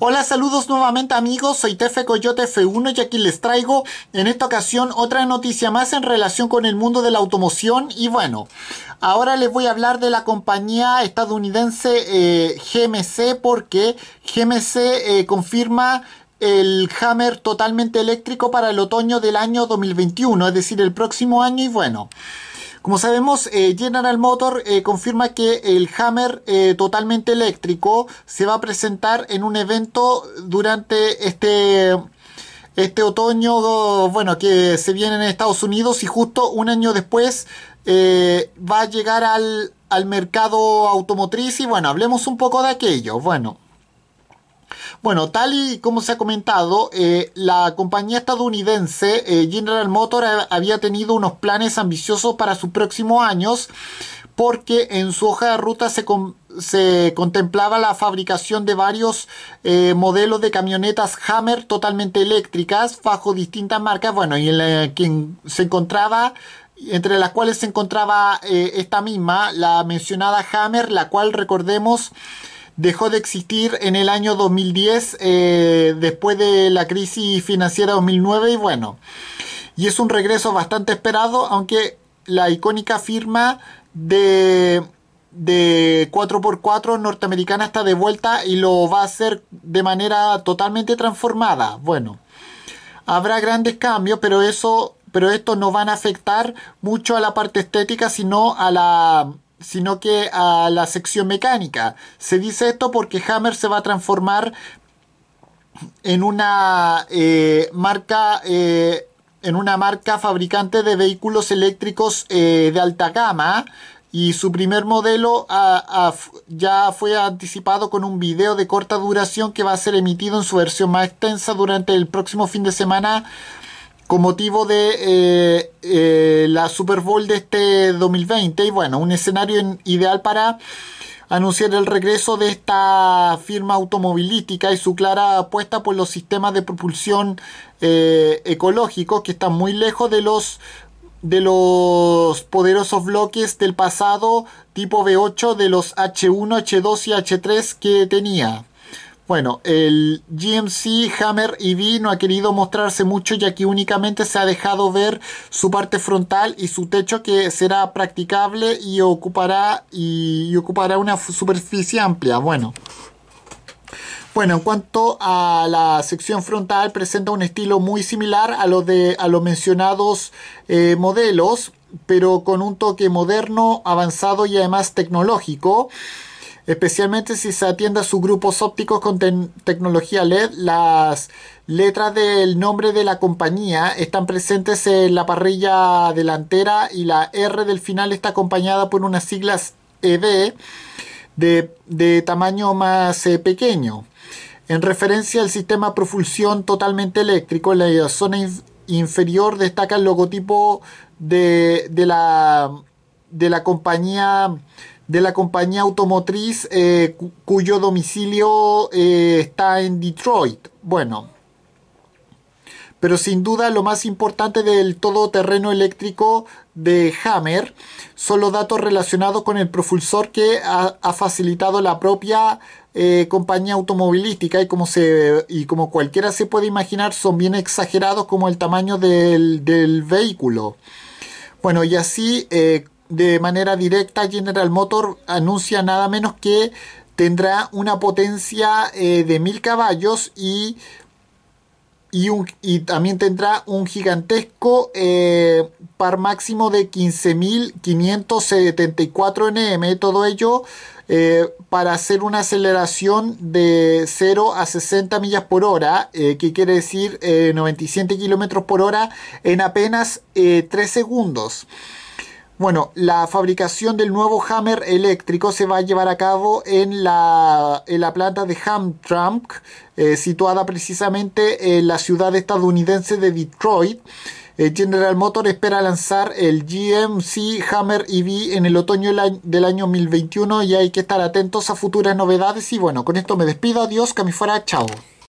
Hola, saludos nuevamente amigos, soy Tefe Coyote F1 y aquí les traigo en esta ocasión otra noticia más en relación con el mundo de la automoción y bueno, ahora les voy a hablar de la compañía estadounidense eh, GMC porque GMC eh, confirma el Hammer totalmente eléctrico para el otoño del año 2021, es decir, el próximo año y bueno. Como sabemos, eh, General Motor eh, confirma que el Hammer eh, totalmente eléctrico se va a presentar en un evento durante este este otoño, bueno, que se viene en Estados Unidos y justo un año después va a llegar al, al mercado automotriz y bueno, hablemos un poco de aquello. Bueno. Bueno, tal y como se ha comentado, eh, la compañía estadounidense eh, General Motors había tenido unos planes ambiciosos para sus próximos años porque en su hoja de ruta se, contemplaba la fabricación de varios eh, modelos de camionetas Hammer totalmente eléctricas bajo distintas marcas, bueno, y en la que se encontraba entre las cuales se encontraba esta misma, la mencionada Hammer, la cual recordemos dejó de existir en el año 2010 eh, después de la crisis financiera 2009 y bueno, y es un regreso bastante esperado, aunque la icónica firma de, de 4x4 norteamericana está de vuelta y lo va a hacer de manera totalmente transformada. Bueno, habrá grandes cambios, pero eso pero esto no van a afectar mucho a la parte estética, sino a la sino que a la sección mecánica. Se dice esto porque Hammer se va a transformar en una eh, marca eh, en una marca fabricante de vehículos eléctricos eh, de alta gama y su primer modelo ya fue anticipado con un video de corta duración que va a ser emitido en su versión más extensa durante el próximo fin de semana con motivo de eh, eh, la Super Bowl de este 2020 y bueno, un escenario ideal para anunciar el regreso de esta firma automovilística y su clara apuesta por los sistemas de propulsión eh, ecológicos que están muy lejos de los de los poderosos bloques del pasado tipo V8 de los H1, H2 y H3 que tenía. Bueno, el GMC Hammer EV no ha querido mostrarse mucho ya que únicamente se ha dejado ver su parte frontal y su techo que será practicable y ocupará, y, ocupará una superficie amplia. Bueno. Bueno, en cuanto a la sección frontal, presenta un estilo muy similar a, lo de, los mencionados eh, modelos, pero con un toque moderno, avanzado y además tecnológico especialmente si se atiende a sus grupos ópticos con tecnología LED. Las letras del nombre de la compañía están presentes en la parrilla delantera y la R del final está acompañada por unas siglas ED de, de tamaño más eh, pequeño. En referencia al sistema propulsión totalmente eléctrico, en la zona inferior destaca el logotipo de, la, de la compañía de la compañía automotriz eh, cuyo domicilio eh, está en Detroit. Bueno, pero sin duda lo más importante del todo terreno eléctrico de Hammer son los datos relacionados con el propulsor que ha, facilitado la propia eh, compañía automovilística y como, se, y como cualquiera se puede imaginar son bien exagerados como el tamaño del, vehículo. Bueno, y así de manera directa General Motor anuncia nada menos que tendrá una potencia eh, de 1000 caballos y, y, también tendrá un gigantesco eh, par máximo de 15.574 nm. Todo ello eh, para hacer una aceleración de 0 a 60 millas por hora, que quiere decir 97 kilómetros por hora en apenas 3 segundos. Bueno, la fabricación del nuevo Hammer eléctrico se va a llevar a cabo en la, en la planta de Hamtramck, eh, situada precisamente en la ciudad estadounidense de Detroit. Eh, General Motors espera lanzar el GMC Hammer EV en el otoño del año 2021 y hay que estar atentos a futuras novedades. Y bueno, con esto me despido. Adiós, que a fuera. Chao.